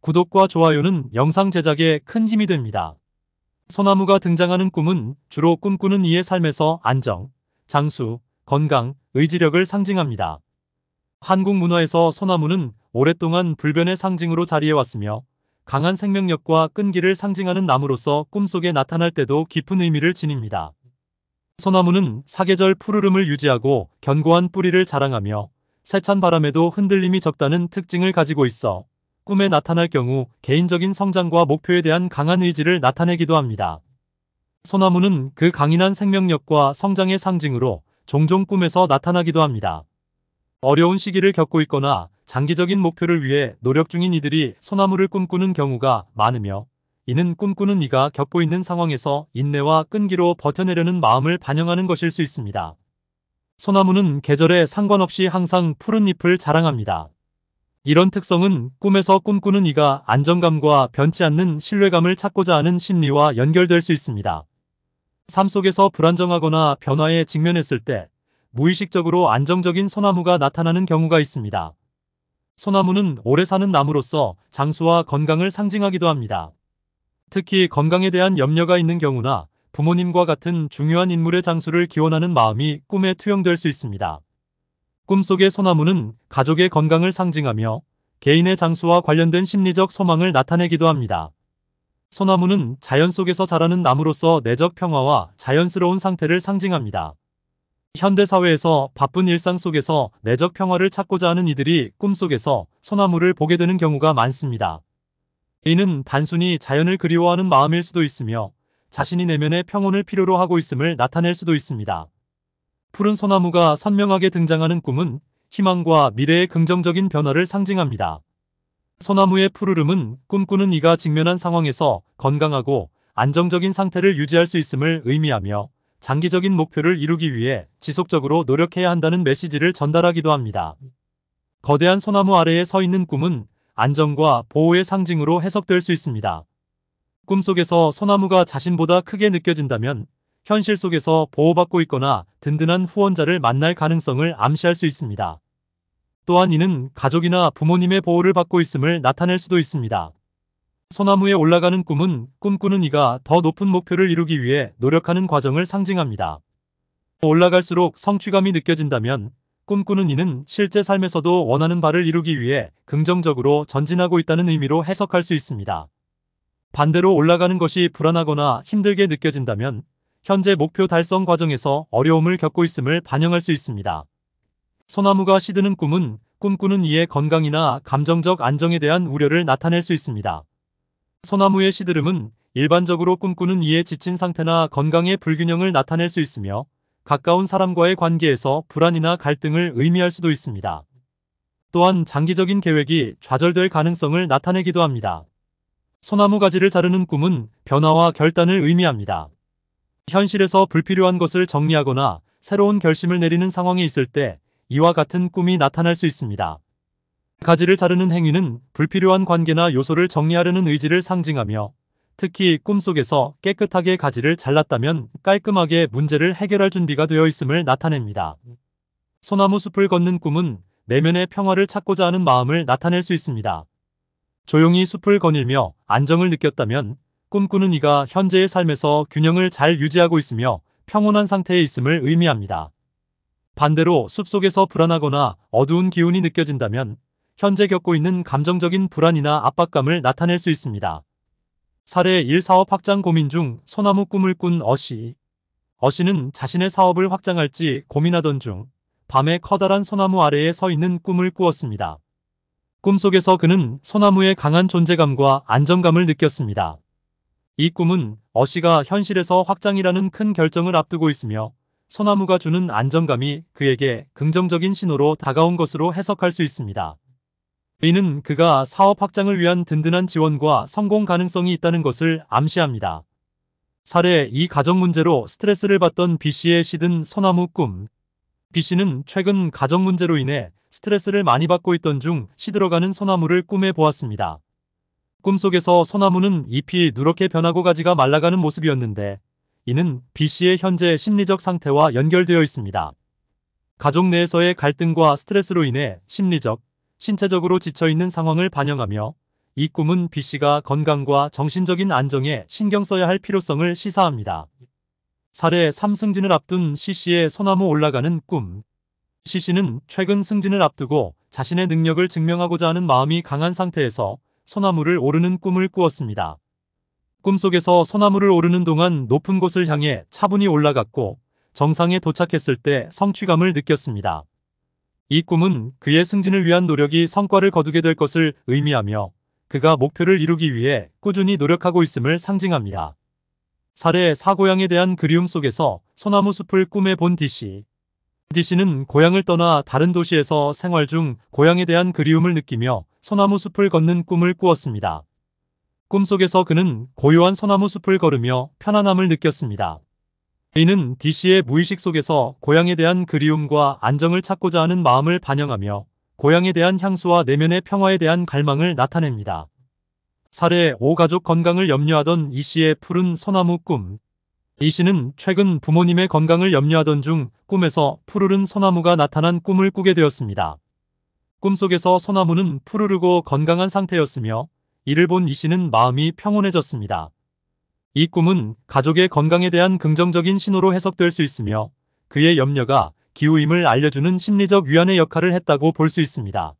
구독과 좋아요는 영상 제작에 큰 힘이 됩니다. 소나무가 등장하는 꿈은 주로 꿈꾸는 이의 삶에서 안정, 장수, 건강, 의지력을 상징합니다. 한국 문화에서 소나무는 오랫동안 불변의 상징으로 자리해왔으며 강한 생명력과 끈기를 상징하는 나무로서 꿈속에 나타날 때도 깊은 의미를 지닙니다. 소나무는 사계절 푸르름을 유지하고 견고한 뿌리를 자랑하며 세찬 바람에도 흔들림이 적다는 특징을 가지고 있어 꿈에 나타날 경우 개인적인 성장과 목표에 대한 강한 의지를 나타내기도 합니다. 소나무는 그 강인한 생명력과 성장의 상징으로 종종 꿈에서 나타나기도 합니다. 어려운 시기를 겪고 있거나 장기적인 목표를 위해 노력 중인 이들이 소나무를 꿈꾸는 경우가 많으며 이는 꿈꾸는 이가 겪고 있는 상황에서 인내와 끈기로 버텨내려는 마음을 반영하는 것일 수 있습니다. 소나무는 계절에 상관없이 항상 푸른 잎을 자랑합니다. 이런 특성은 꿈에서 꿈꾸는 이가 안정감과 변치 않는 신뢰감을 찾고자 하는 심리와 연결될 수 있습니다. 삶 속에서 불안정하거나 변화에 직면했을 때 무의식적으로 안정적인 소나무가 나타나는 경우가 있습니다. 소나무는 오래 사는 나무로서 장수와 건강을 상징하기도 합니다. 특히 건강에 대한 염려가 있는 경우나 부모님과 같은 중요한 인물의 장수를 기원하는 마음이 꿈에 투영될 수 있습니다. 꿈속의 소나무는 가족의 건강을 상징하며 개인의 장수와 관련된 심리적 소망을 나타내기도 합니다. 소나무는 자연 속에서 자라는 나무로서 내적 평화와 자연스러운 상태를 상징합니다. 현대사회에서 바쁜 일상 속에서 내적 평화를 찾고자 하는 이들이 꿈속에서 소나무를 보게 되는 경우가 많습니다. 이는 단순히 자연을 그리워하는 마음일 수도 있으며 자신이 내면의 평온을 필요로 하고 있음을 나타낼 수도 있습니다. 푸른 소나무가 선명하게 등장하는 꿈은 희망과 미래의 긍정적인 변화를 상징합니다. 소나무의 푸르름은 꿈꾸는 이가 직면한 상황에서 건강하고 안정적인 상태를 유지할 수 있음을 의미하며 장기적인 목표를 이루기 위해 지속적으로 노력해야 한다는 메시지를 전달하기도 합니다. 거대한 소나무 아래에 서 있는 꿈은 안정과 보호의 상징으로 해석될 수 있습니다. 꿈속에서 소나무가 자신보다 크게 느껴진다면 현실 속에서 보호받고 있거나 든든한 후원자를 만날 가능성을 암시할 수 있습니다. 또한 이는 가족이나 부모님의 보호를 받고 있음을 나타낼 수도 있습니다. 소나무에 올라가는 꿈은 꿈꾸는 이가 더 높은 목표를 이루기 위해 노력하는 과정을 상징합니다. 올라갈수록 성취감이 느껴진다면 꿈꾸는 이는 실제 삶에서도 원하는 바를 이루기 위해 긍정적으로 전진하고 있다는 의미로 해석할 수 있습니다. 반대로 올라가는 것이 불안하거나 힘들게 느껴진다면 현재 목표 달성 과정에서 어려움을 겪고 있음을 반영할 수 있습니다. 소나무가 시드는 꿈은 꿈꾸는 이의 건강이나 감정적 안정에 대한 우려를 나타낼 수 있습니다. 소나무의 시드름은 일반적으로 꿈꾸는 이의 지친 상태나 건강의 불균형을 나타낼 수 있으며 가까운 사람과의 관계에서 불안이나 갈등을 의미할 수도 있습니다. 또한 장기적인 계획이 좌절될 가능성을 나타내기도 합니다. 소나무 가지를 자르는 꿈은 변화와 결단을 의미합니다. 현실에서 불필요한 것을 정리하거나 새로운 결심을 내리는 상황이 있을 때 이와 같은 꿈이 나타날 수 있습니다. 가지를 자르는 행위는 불필요한 관계나 요소를 정리하려는 의지를 상징하며 특히 꿈속에서 깨끗하게 가지를 잘랐다면 깔끔하게 문제를 해결할 준비가 되어 있음을 나타냅니다. 소나무 숲을 걷는 꿈은 내면의 평화를 찾고자 하는 마음을 나타낼 수 있습니다. 조용히 숲을 거닐며 안정을 느꼈다면 꿈꾸는 이가 현재의 삶에서 균형을 잘 유지하고 있으며 평온한 상태에 있음을 의미합니다. 반대로 숲속에서 불안하거나 어두운 기운이 느껴진다면 현재 겪고 있는 감정적인 불안이나 압박감을 나타낼 수 있습니다. 사례 1 사업 확장 고민 중 소나무 꿈을 꾼 어씨. 어씨는 자신의 사업을 확장할지 고민하던 중 밤에 커다란 소나무 아래에 서 있는 꿈을 꾸었습니다. 꿈속에서 그는 소나무의 강한 존재감과 안정감을 느꼈습니다. 이 꿈은 어씨가 현실에서 확장이라는 큰 결정을 앞두고 있으며 소나무가 주는 안정감이 그에게 긍정적인 신호로 다가온 것으로 해석할 수 있습니다. 이는 그가 사업 확장을 위한 든든한 지원과 성공 가능성이 있다는 것을 암시합니다. 사례 이 가정 문제로 스트레스를 받던 B씨의 시든 소나무 꿈. B씨는 최근 가정 문제로 인해 스트레스를 많이 받고 있던 중 시들어가는 소나무를 꿈에 보았습니다. 꿈속에서 소나무는 잎이 누렇게 변하고 가지가 말라가는 모습이었는데 이는 B씨의 현재 심리적 상태와 연결되어 있습니다. 가족 내에서의 갈등과 스트레스로 인해 심리적, 신체적으로 지쳐있는 상황을 반영하며 이 꿈은 B씨가 건강과 정신적인 안정에 신경 써야 할 필요성을 시사합니다. 사례 3승진을 앞둔 C씨의 소나무 올라가는 꿈 C씨는 최근 승진을 앞두고 자신의 능력을 증명하고자 하는 마음이 강한 상태에서 소나무를 오르는 꿈을 꾸었습니다. 꿈속에서 소나무를 오르는 동안 높은 곳을 향해 차분히 올라갔고 정상에 도착했을 때 성취감을 느꼈습니다. 이 꿈은 그의 승진을 위한 노력이 성과를 거두게 될 것을 의미하며 그가 목표를 이루기 위해 꾸준히 노력하고 있음을 상징합니다. 사례 사고양에 대한 그리움 속에서 소나무 숲을 꿈에 본 DC 디씨는 고향을 떠나 다른 도시에서 생활 중 고향에 대한 그리움을 느끼며 소나무 숲을 걷는 꿈을 꾸었습니다. 꿈속에서 그는 고요한 소나무 숲을 걸으며 편안함을 느꼈습니다. a 는 d 씨의 무의식 속에서 고향에 대한 그리움과 안정을 찾고자 하는 마음을 반영하며 고향에 대한 향수와 내면의 평화에 대한 갈망을 나타냅니다. 사례 5 가족 건강을 염려하던 이씨의 푸른 소나무 꿈이 씨는 최근 부모님의 건강을 염려하던 중 꿈에서 푸르른 소나무가 나타난 꿈을 꾸게 되었습니다. 꿈속에서 소나무는 푸르르고 건강한 상태였으며 이를 본 이 씨는 마음이 평온해졌습니다. 이 꿈은 가족의 건강에 대한 긍정적인 신호로 해석될 수 있으며 그의 염려가 기우임을 알려주는 심리적 위안의 역할을 했다고 볼 수 있습니다.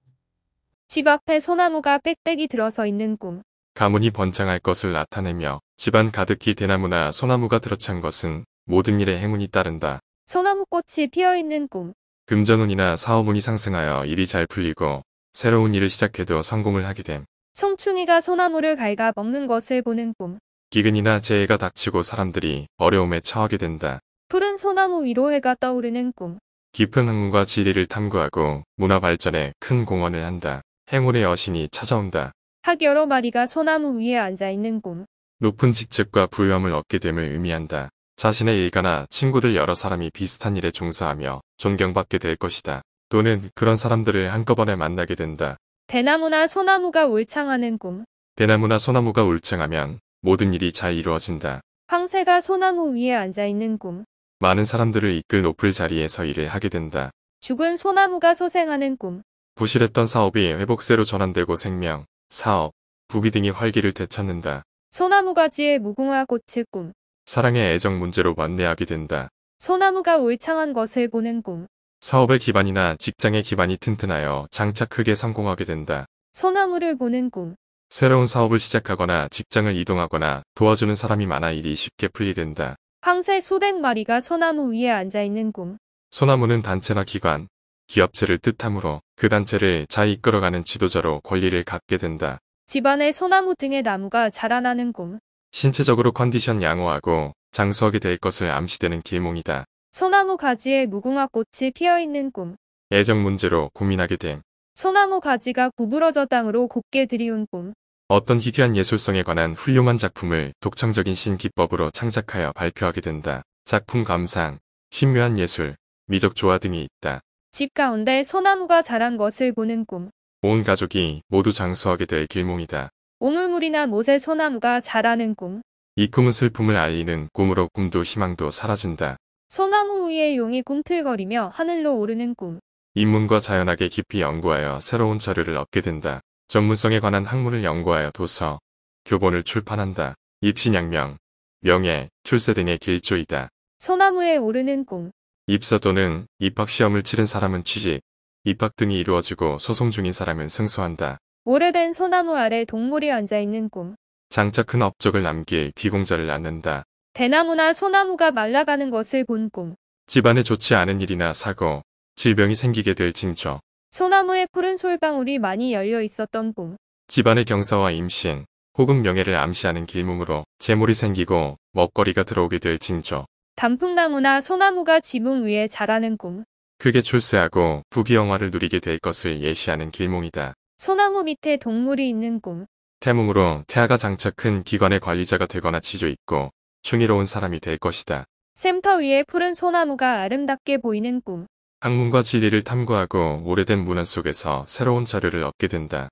집 앞에 소나무가 빽빽이 들어서 있는 꿈 가문이 번창할 것을 나타내며 집안 가득히 대나무나 소나무가 들어찬 것은 모든 일에 행운이 따른다. 소나무 꽃이 피어있는 꿈. 금전운이나 사업운이 상승하여 일이 잘 풀리고 새로운 일을 시작해도 성공을 하게 됨. 청춘이가 소나무를 갉아 먹는 것을 보는 꿈. 기근이나 재해가 닥치고 사람들이 어려움에 처하게 된다. 푸른 소나무 위로 해가 떠오르는 꿈. 깊은 학문과 진리를 탐구하고 문화 발전에 큰 공헌을 한다. 행운의 여신이 찾아온다. 학 여러 마리가 소나무 위에 앉아있는 꿈. 높은 직책과 부유함을 얻게 됨을 의미한다. 자신의 일가나 친구들 여러 사람이 비슷한 일에 종사하며 존경받게 될 것이다. 또는 그런 사람들을 한꺼번에 만나게 된다. 대나무나 소나무가 울창하는 꿈. 대나무나 소나무가 울창하면 모든 일이 잘 이루어진다. 황새가 소나무 위에 앉아있는 꿈. 많은 사람들을 이끌 높을 자리에서 일을 하게 된다. 죽은 소나무가 소생하는 꿈. 부실했던 사업이 회복세로 전환되고 생명, 사업, 부비 등이 활기를 되찾는다. 소나무 가지의 무궁화 꽃의 꿈. 사랑의 애정 문제로 만내하게 된다. 소나무가 울창한 것을 보는 꿈. 사업의 기반이나 직장의 기반이 튼튼하여 장차 크게 성공하게 된다. 소나무를 보는 꿈. 새로운 사업을 시작하거나 직장을 이동하거나 도와주는 사람이 많아 일이 쉽게 풀리된다. 황새 수백 마리가 소나무 위에 앉아있는 꿈. 소나무는 단체나 기관, 기업체를 뜻하므로 그 단체를 잘 이끌어가는 지도자로 권리를 갖게 된다. 집안의 소나무 등의 나무가 자라나는 꿈. 신체적으로 컨디션 양호하고 장수하게 될 것을 암시되는 길몽이다. 소나무 가지에 무궁화 꽃이 피어있는 꿈. 애정 문제로 고민하게 됨. 소나무 가지가 구부러져 땅으로 곱게 들이운 꿈. 어떤 희귀한 예술성에 관한 훌륭한 작품을 독창적인 신기법으로 창작하여 발표하게 된다. 작품 감상, 신묘한 예술, 미적 조화 등이 있다. 집 가운데 소나무가 자란 것을 보는 꿈. 온 가족이 모두 장수하게 될 길몽이다. 우물물이나 못에 소나무가 자라는 꿈. 이 꿈은 슬픔을 알리는 꿈으로 꿈도 희망도 사라진다. 소나무 위에 용이 꿈틀거리며 하늘로 오르는 꿈. 인문과 자연학에 깊이 연구하여 새로운 자료를 얻게 된다. 전문성에 관한 학문을 연구하여 도서, 교본을 출판한다. 입신양명, 명예, 출세 등의 길조이다. 소나무에 오르는 꿈. 입사 또는 입학시험을 치른 사람은 취직, 입학 등이 이루어지고 소송 중인 사람은 승소한다. 오래된 소나무 아래 동물이 앉아있는 꿈. 장차 큰 업적을 남길 귀공자를 낳는다. 대나무나 소나무가 말라가는 것을 본 꿈. 집안에 좋지 않은 일이나 사고, 질병이 생기게 될 징조. 소나무에 푸른 솔방울이 많이 열려 있었던 꿈. 집안의 경사와 임신, 혹은 명예를 암시하는 길몸으로 재물이 생기고 먹거리가 들어오게 될 징조. 단풍나무나 소나무가 지붕 위에 자라는 꿈. 그게 출세하고 부귀영화를 누리게 될 것을 예시하는 길몽이다. 소나무 밑에 동물이 있는 꿈. 태몽으로 태아가 장착한 기관의 관리자가 되거나 지조있고 충의로운 사람이 될 것이다. 센터 위에 푸른 소나무가 아름답게 보이는 꿈. 학문과 진리를 탐구하고 오래된 문헌 속에서 새로운 자료를 얻게 된다.